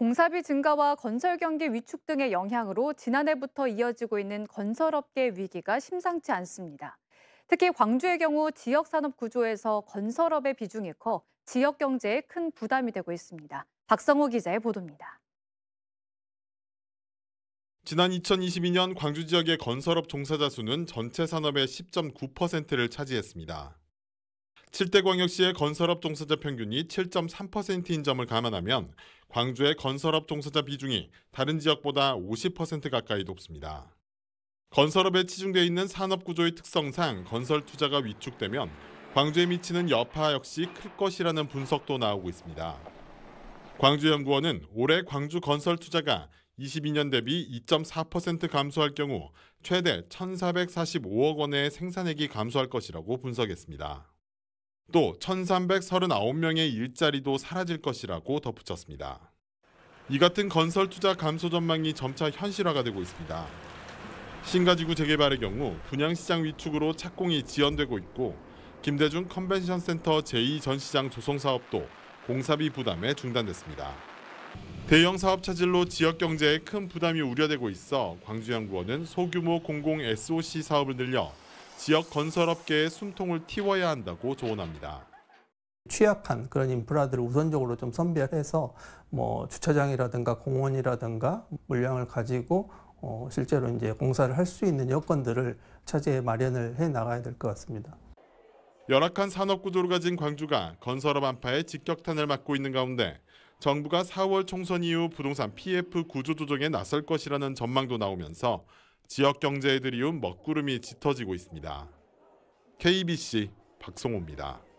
공사비 증가와 건설 경기 위축 등의 영향으로 지난해부터 이어지고 있는 건설업계 위기가 심상치 않습니다. 특히 광주의 경우 지역 산업 구조에서 건설업의 비중이 커 지역 경제에 큰 부담이 되고 있습니다. 박성호 기자의 보도입니다. 지난 2022년 광주 지역의 건설업 종사자 수는 전체 산업의 10.9%를 차지했습니다. 7대 광역시의 건설업 종사자 평균이 7.3%인 점을 감안하면 광주의 건설업 종사자 비중이 다른 지역보다 50% 가까이 높습니다. 건설업에 치중되어 있는 산업 구조의 특성상 건설 투자가 위축되면 광주에 미치는 여파 역시 클 것이라는 분석도 나오고 있습니다. 광주연구원은 올해 광주 건설 투자가 22년 대비 2.4% 감소할 경우 최대 1,445억 원의 생산액이 감소할 것이라고 분석했습니다. 또 1,339명의 일자리도 사라질 것이라고 덧붙였습니다. 이 같은 건설 투자 감소 전망이 점차 현실화가 되고 있습니다. 신가지구 재개발의 경우 분양시장 위축으로 착공이 지연되고 있고 김대중 컨벤션 센터 제2전시장 조성 사업도 공사비 부담에 중단됐습니다. 대형 사업 차질로 지역 경제에 큰 부담이 우려되고 있어 광주연구원은 소규모 공공 SOC 사업을 늘려 지역 건설업계의 숨통을 틔워야 한다고 조언합니다. 취약한 그런 인프라들을 우선적으로 좀 선별해서 뭐 주차장이라든가 공원이라든가 물량을 가지고 어 실제로 이제 공사를 할 수 있는 여건들을 차제 마련을 해 나가야 될 것 같습니다. 열악한 산업 구조를 가진 광주가 건설업 안파에 직격탄을 맞고 있는 가운데 정부가 4월 총선 이후 부동산 PF 구조 조정에 나설 것이라는 전망도 나오면서 지역 경제에 들이운 먹구름이 짙어지고 있습니다. KBC 박성호입니다.